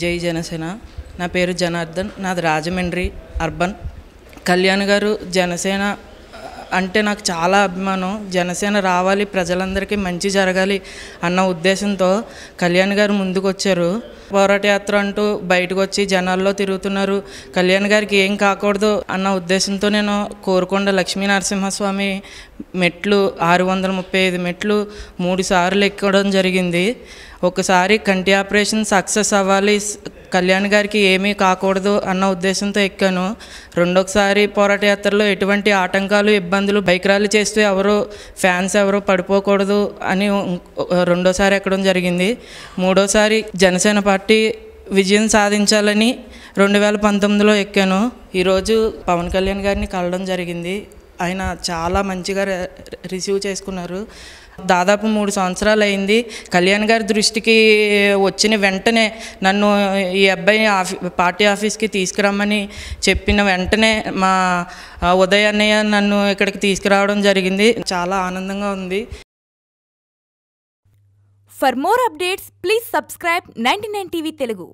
జై జనసేన నా పేరు జనార్దన్ నాది రాజమండ్రి అర్బన్ కళ్యాణ్ గారు జనసేన అంటే నాకు చాలా అభిమానం జనసేన రావాలి ప్రజలందరికీ మంచి జరగాలి అన్న ఉద్దేశంతో కళ్యాణ్ గారు ముందుకు వచ్చారు పోరాట యాత్ర అంటూ బయటకు వచ్చి జనాల్లో తిరుగుతున్నారు కళ్యాణ్ గారికి ఏం కాకూడదు అన్న ఉద్దేశంతో నేను కోరుకొండ లక్ష్మీ నరసింహస్వామి మెట్లు ఆరు వందల ముప్పై ఐదు మెట్లు మూడు సార్లు ఎక్కడం జరిగింది ఒకసారి కంటి ఆపరేషన్ సక్సెస్ అవ్వాలి కళ్యాణ్ గారికి ఏమీ కాకూడదు అన్న ఉద్దేశంతో ఎక్కాను రెండోసారి పోరాట యాత్రలో ఎటువంటి ఆటంకాలు ఇబ్బందులు బైక్ ర్యాలీ చేస్తూ ఎవరు ఫ్యాన్స్ ఎవరు పడిపోకూడదు అని రెండోసారి ఎక్కడం జరిగింది మూడోసారి జనసేన పార్టీ విజయం సాధించాలని రెండు వేల పంతొమ్మిదిలో ఎక్కాను ఈరోజు పవన్ కళ్యాణ్ గారిని కలడం జరిగింది ఆయన చాలా మంచిగా రిసీవ్ చేసుకున్నారు దాదాపు మూడు సంవత్సరాలు అయింది కళ్యాణ్ గారి దృష్టికి వచ్చిన వెంటనే నన్ను ఈ అబ్బాయి ఆఫీ పార్టీ ఆఫీస్కి తీసుకురమ్మని చెప్పిన వెంటనే మా ఉదయ అన్నయ్య నన్ను ఇక్కడికి తీసుకురావడం జరిగింది చాలా ఆనందంగా ఉంది for more updates please subscribe ninety nine TV Telugu